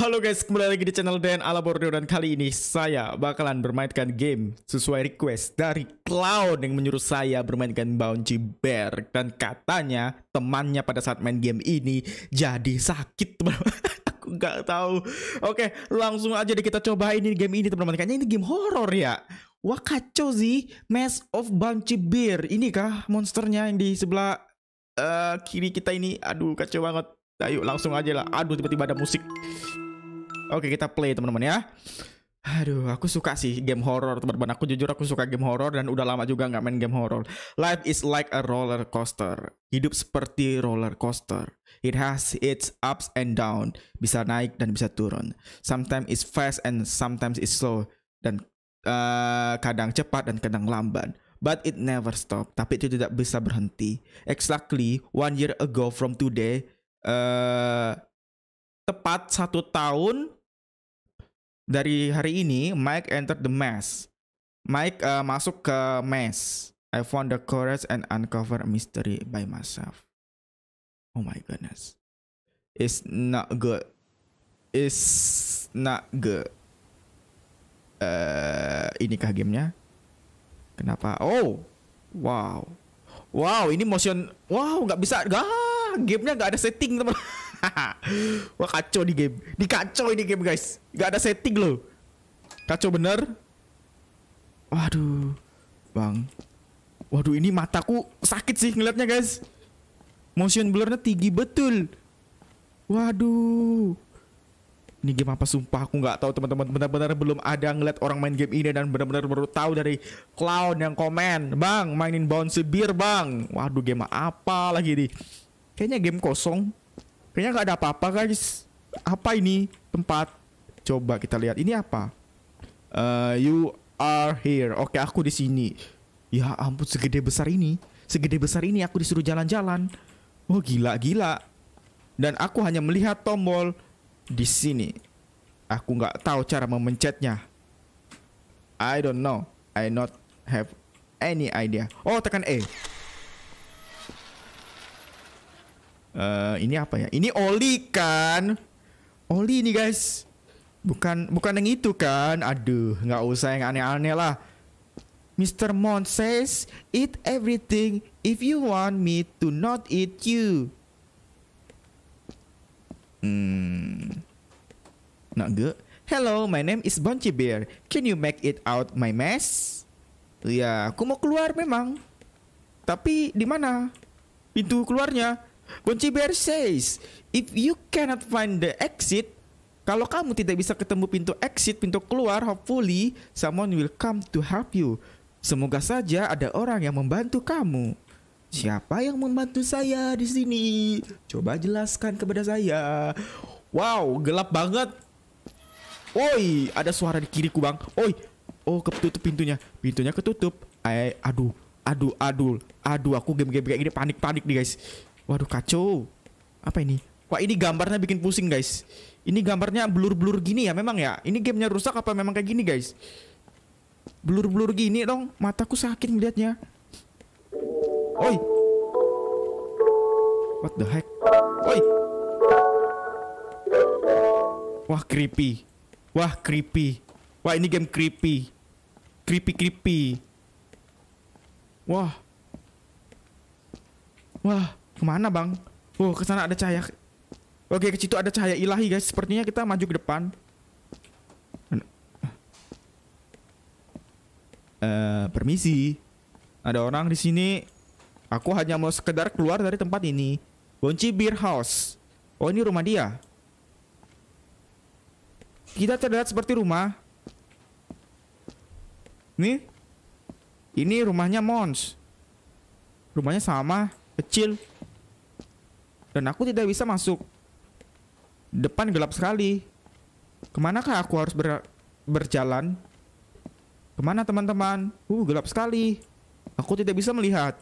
Halo guys, kembali lagi di channel Dan Ala Bordeaux dan kali ini saya bakalan bermainkan game sesuai request dari Cloud yang menyuruh saya bermainkan Bounty Bear dan katanya temannya pada saat main game ini jadi sakit aku nggak tahu. Oke, langsung aja deh kita coba ini game ini teman-teman. Kayaknya ini game horor ya. Wah kacau sih, Mass of Bounty Bear. Ini kah monsternya yang di sebelah uh, kiri kita ini? Aduh kacau banget. Ayo langsung aja lah. Aduh tiba-tiba ada musik. Oke, kita play teman-teman ya. Aduh, aku suka sih game horror teman-teman. Aku jujur aku suka game horror dan udah lama juga nggak main game horror. Life is like a roller coaster. Hidup seperti roller coaster. It has its ups and down. Bisa naik dan bisa turun. Sometimes it's fast and sometimes it's slow. Dan uh, kadang cepat dan kadang lambat. But it never stop. Tapi itu tidak bisa berhenti. Exactly one year ago from today. Uh, tepat satu tahun dari hari ini Mike entered the mess. Mike uh, masuk ke mess. I found the courage and uncover a mystery by myself. Oh my goodness. It's not good. It's not good. Uh, inikah gamenya? Kenapa? Oh, wow. Wow, ini motion. Wow, nggak bisa. Gah, gamenya nggak ada setting teman. Wah kacau di game. Di kacau ini game guys. Gak ada setting loh. Kacau bener. Waduh. Bang. Waduh ini mataku sakit sih ngeliatnya guys. Motion blurnya tinggi betul. Waduh. Ini game apa sumpah aku nggak tahu teman-teman benar-benar belum ada ngeliat orang main game ini dan benar-benar baru tahu dari clown yang komen bang mainin bounce beer bang waduh game apa lagi nih kayaknya game kosong Kayaknya nggak ada apa-apa guys. Apa ini tempat? Coba kita lihat. Ini apa? Uh, you are here. Oke, okay, aku di sini. Ya ampun, segede besar ini. Segede besar ini aku disuruh jalan-jalan. Oh gila, gila. Dan aku hanya melihat tombol di sini. Aku nggak tahu cara memencetnya. I don't know. I not have any idea. Oh, tekan E. uh, ini apa ya? Ini oli kan? Oli ini guys. Bukan bukan yang itu kan? Aduh, nggak usah yang aneh-aneh lah. Mr. Mon says, eat everything if you want me to not eat you. Hmm. Not good. Hello, my name is Bunchy Bear. Can you make it out my mess? Ya, aku mau keluar memang. Tapi di mana? Pintu keluarnya? Kunci Bear says, if you cannot find the exit, kalau kamu tidak bisa ketemu pintu exit, pintu keluar, hopefully someone will come to help you. Semoga saja ada orang yang membantu kamu. Siapa yang membantu saya di sini? Coba jelaskan kepada saya. Wow, gelap banget. Oi, ada suara di kiriku, Bang. Oi. Oh, ketutup pintunya. Pintunya ketutup. Eh, aduh, aduh, aduh. Aduh, aku game-game kayak gini panik-panik nih, guys. Waduh kacau. Apa ini? Wah ini gambarnya bikin pusing guys. Ini gambarnya blur-blur gini ya memang ya. Ini gamenya rusak apa memang kayak gini guys? Blur-blur gini dong. Mataku sakit melihatnya. Oi. What the heck? Oi. Wah creepy. Wah creepy. Wah ini game creepy. Creepy creepy. Wah. Wah. Kemana bang? Oh, ke sana ada cahaya. Oke, ke situ ada cahaya ilahi guys. Sepertinya kita maju ke depan. Uh, permisi. Ada orang di sini. Aku hanya mau sekedar keluar dari tempat ini. Bonci Beer House. Oh, ini rumah dia. Kita terlihat seperti rumah. Nih. Ini rumahnya Mons. Rumahnya sama, kecil. Dan aku tidak bisa masuk. Depan gelap sekali. Kemanakah aku harus ber berjalan? Kemana teman-teman? Uh, gelap sekali. Aku tidak bisa melihat.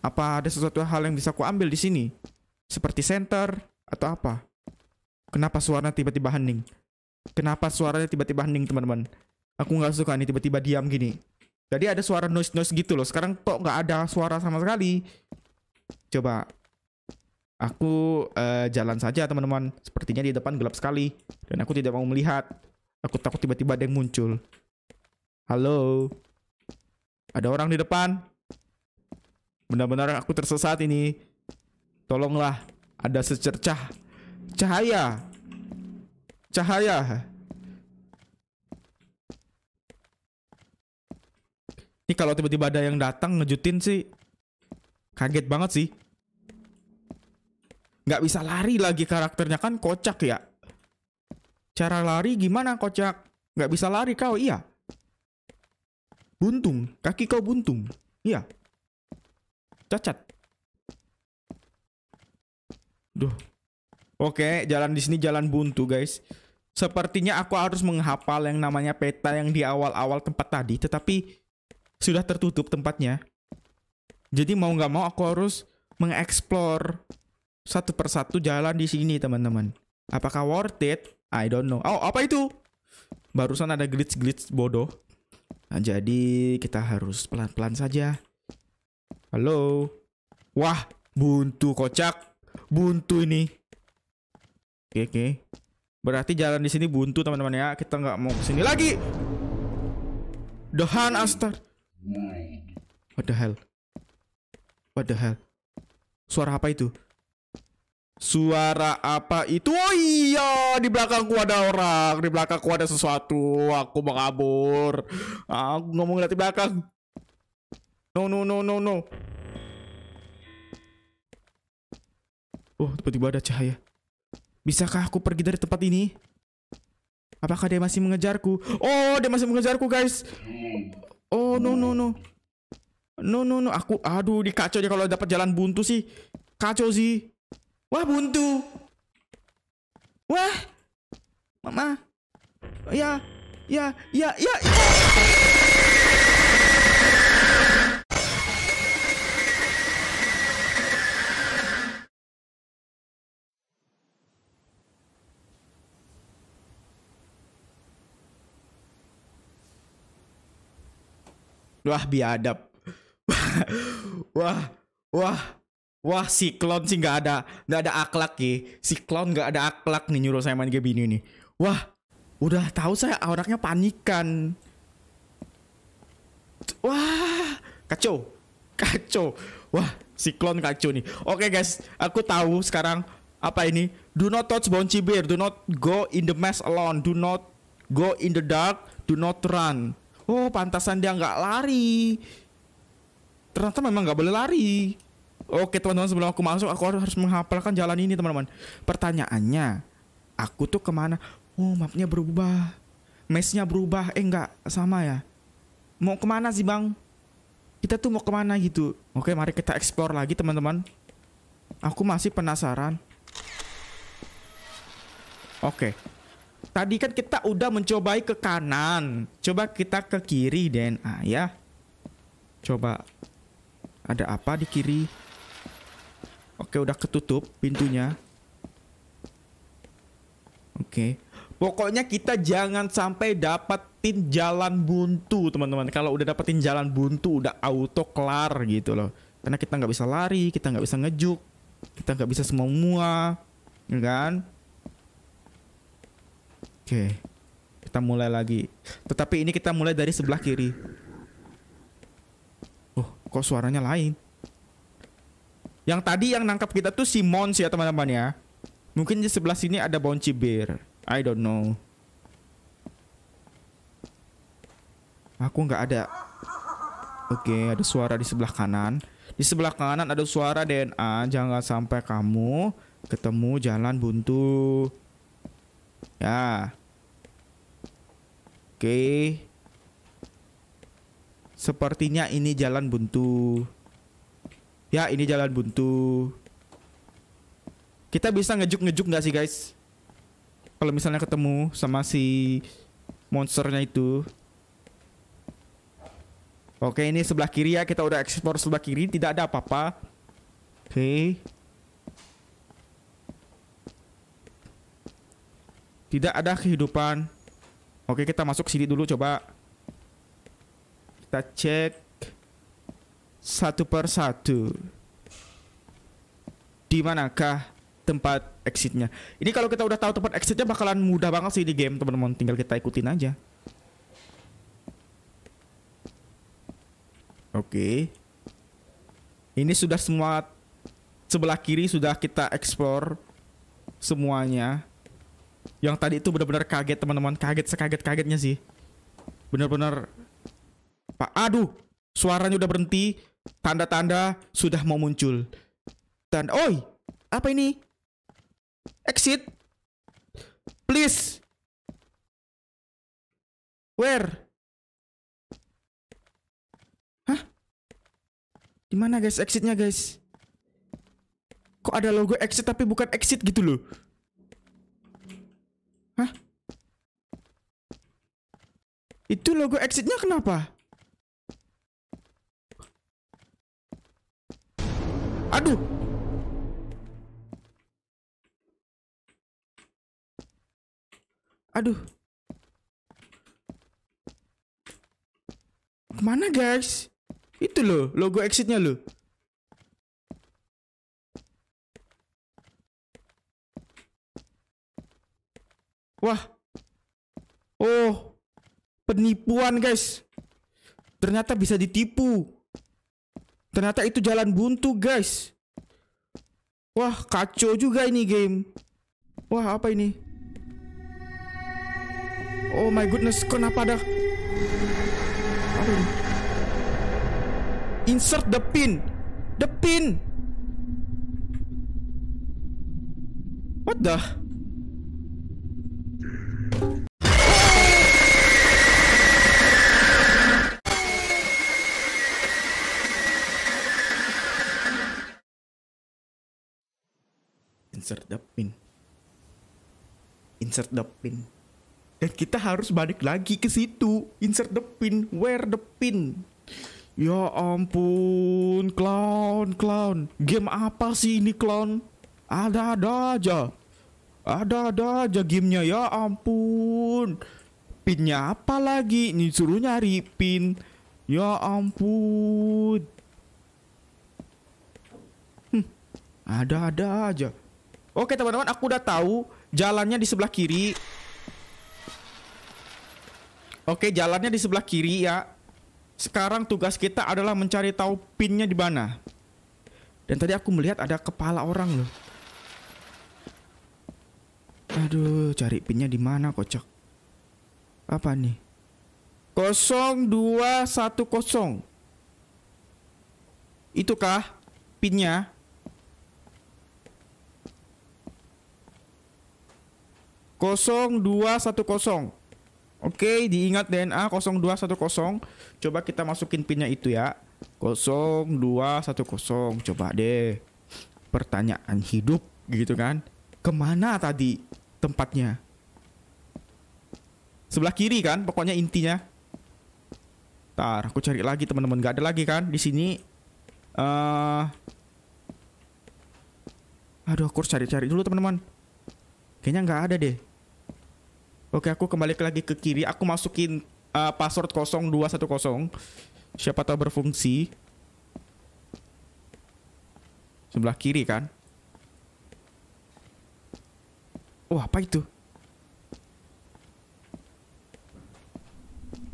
Apa ada sesuatu hal yang bisa aku ambil di sini? Seperti senter atau apa? Kenapa suaranya tiba-tiba hening? Kenapa suaranya tiba-tiba hening, teman-teman? Aku nggak suka nih tiba-tiba diam gini. Jadi ada suara noise-noise gitu loh. Sekarang kok nggak ada suara sama sekali. Coba Aku uh, jalan saja teman-teman. Sepertinya di depan gelap sekali dan aku tidak mau melihat. Aku takut tiba-tiba ada yang muncul. Halo. Ada orang di depan. Benar-benar aku tersesat ini. Tolonglah, ada secercah cahaya. Cahaya. Ini kalau tiba-tiba ada yang datang ngejutin sih kaget banget sih nggak bisa lari lagi karakternya kan kocak ya cara lari gimana kocak nggak bisa lari kau iya buntung kaki kau buntung iya cacat duh oke jalan di sini jalan buntu guys sepertinya aku harus menghafal yang namanya peta yang di awal-awal tempat tadi tetapi sudah tertutup tempatnya jadi mau nggak mau aku harus mengeksplor satu persatu jalan di sini teman-teman. Apakah worth it? I don't know. Oh, apa itu? Barusan ada glitch-glitch bodoh. Nah, jadi kita harus pelan-pelan saja. Halo. Wah, buntu kocak. Buntu ini. Oke, oke. Berarti jalan di sini buntu teman-teman ya. Kita nggak mau ke sini lagi. hand Astar. What the hell? What the hell? Suara apa itu? Suara apa itu? Oh iya, di belakangku ada orang, di belakangku ada sesuatu. Aku mengabur. Aku nggak mau di belakang. No no no no no. Oh, tiba-tiba ada cahaya. Bisakah aku pergi dari tempat ini? Apakah dia masih mengejarku? Oh, dia masih mengejarku, guys. Oh, no no no. No no no, aku aduh dikacau ya kalau dapat jalan buntu sih. Kacau sih. Wah buntu. Wah. Mama. Ya. Ya. Ya. Ya. ya. Wah biadab. wah, wah, Wah si klon sih nggak ada nggak ada akhlak ya. Si klon nggak ada akhlak nih nyuruh saya main game ini nih. Wah udah tahu saya orangnya panikan. Wah kacau kacau. Wah si klon kacau nih. Oke guys aku tahu sekarang apa ini. Do not touch bouncy bear. Do not go in the mess alone. Do not go in the dark. Do not run. Oh pantasan dia nggak lari. Ternyata memang nggak boleh lari Oke teman-teman sebelum aku masuk aku harus menghafalkan jalan ini teman-teman. Pertanyaannya, aku tuh kemana? Oh mapnya berubah, mesnya berubah. Eh enggak sama ya. Mau kemana sih bang? Kita tuh mau kemana gitu? Oke mari kita explore lagi teman-teman. Aku masih penasaran. Oke. Tadi kan kita udah mencobai ke kanan. Coba kita ke kiri dan ah ya. Coba ada apa di kiri? Oke, udah ketutup pintunya. Oke. Pokoknya kita jangan sampai dapetin jalan buntu, teman-teman. Kalau udah dapetin jalan buntu, udah auto kelar gitu loh. Karena kita nggak bisa lari, kita nggak bisa ngejuk, kita nggak bisa semua mua, ya kan? Oke, kita mulai lagi. Tetapi ini kita mulai dari sebelah kiri. Oh, kok suaranya lain? Yang tadi yang nangkap kita tuh si Mons ya teman-teman ya. Mungkin di sebelah sini ada bouncy bear. I don't know. Aku nggak ada. Oke, okay, ada suara di sebelah kanan. Di sebelah kanan ada suara DNA. Jangan sampai kamu ketemu jalan buntu. Ya. Oke. Okay. Sepertinya ini jalan buntu. Ya ini jalan buntu. Kita bisa ngejuk-ngejuk nggak sih guys? Kalau misalnya ketemu sama si monsternya itu. Oke ini sebelah kiri ya kita udah explore sebelah kiri tidak ada apa-apa. Oke. Tidak ada kehidupan. Oke kita masuk sini dulu coba. Kita cek satu persatu. Di manakah tempat exitnya? Ini kalau kita udah tahu tempat exitnya bakalan mudah banget sih di game teman-teman. Tinggal kita ikutin aja. Oke. Okay. Ini sudah semua sebelah kiri sudah kita explore semuanya. Yang tadi itu benar-benar kaget teman-teman, kaget sekaget-kagetnya sih. Benar-benar Pak, aduh, suaranya udah berhenti, Tanda-tanda sudah mau muncul. Dan oi, apa ini? Exit. Please. Where? Hah? Dimana guys exitnya guys? Kok ada logo exit tapi bukan exit gitu loh? Hah? Itu logo exitnya kenapa? Aduh. Aduh. Mana guys? Itu loh, logo exitnya loh. Wah. Oh. Penipuan, guys. Ternyata bisa ditipu. Ternyata itu jalan buntu, guys. Wah, kacau juga ini game. Wah, apa ini? Oh my goodness, kenapa ada... Apa ini? Insert the pin. The pin. What the... insert the pin insert the pin dan kita harus balik lagi ke situ insert the pin where the pin ya ampun clown clown game apa sih ini clown ada-ada aja ada-ada aja gamenya ya ampun pinnya apa lagi ini suruh nyari pin ya ampun hmm, ada-ada aja Oke teman-teman, aku udah tahu jalannya di sebelah kiri. Oke, jalannya di sebelah kiri ya. Sekarang tugas kita adalah mencari tahu pinnya di mana. Dan tadi aku melihat ada kepala orang loh. Aduh, cari pinnya di mana kocok. Apa nih? 0210. Itukah pinnya? 0210. Oke, diingat DNA 0210. Coba kita masukin pinnya itu ya. 0210. Coba deh. Pertanyaan hidup gitu kan. Kemana tadi tempatnya? Sebelah kiri kan, pokoknya intinya. Tar, aku cari lagi teman-teman. Gak ada lagi kan di sini. Uh... Aduh, aku harus cari-cari dulu teman-teman. Kayaknya nggak ada deh. Oke, aku kembali lagi ke kiri. Aku masukin uh, password 0210. Siapa tahu berfungsi. Sebelah kiri kan? Wah, oh, apa itu?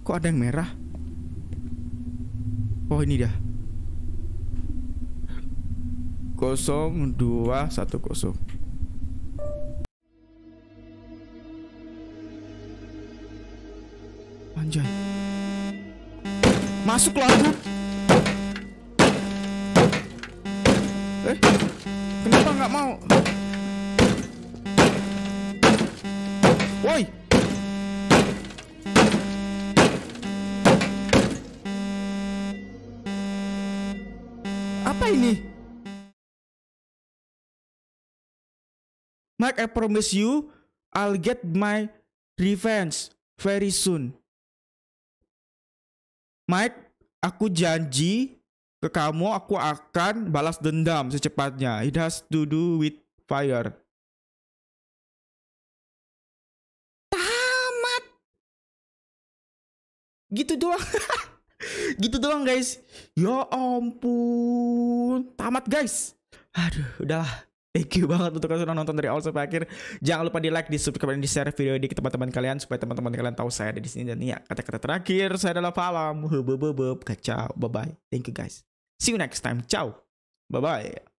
Kok ada yang merah? Oh, ini dia. 0210. Anjay. Masuk lagu. Eh, kenapa nggak mau? Woi. Apa ini? Mike, I promise you, I'll get my revenge very soon. Mike, aku janji ke kamu aku akan balas dendam secepatnya. It has to do with fire. Tamat. Gitu doang. gitu doang guys. Ya ampun. Tamat guys. Aduh, udahlah. Thank you banget untuk kalian sudah nonton dari awal sampai akhir. Jangan lupa di like, di subscribe, dan di share video ini ke teman-teman kalian supaya teman-teman kalian tahu saya ada di sini dan ya kata-kata terakhir saya adalah Falam. kacau. Bye bye. Thank you guys. See you next time. Ciao. Bye bye.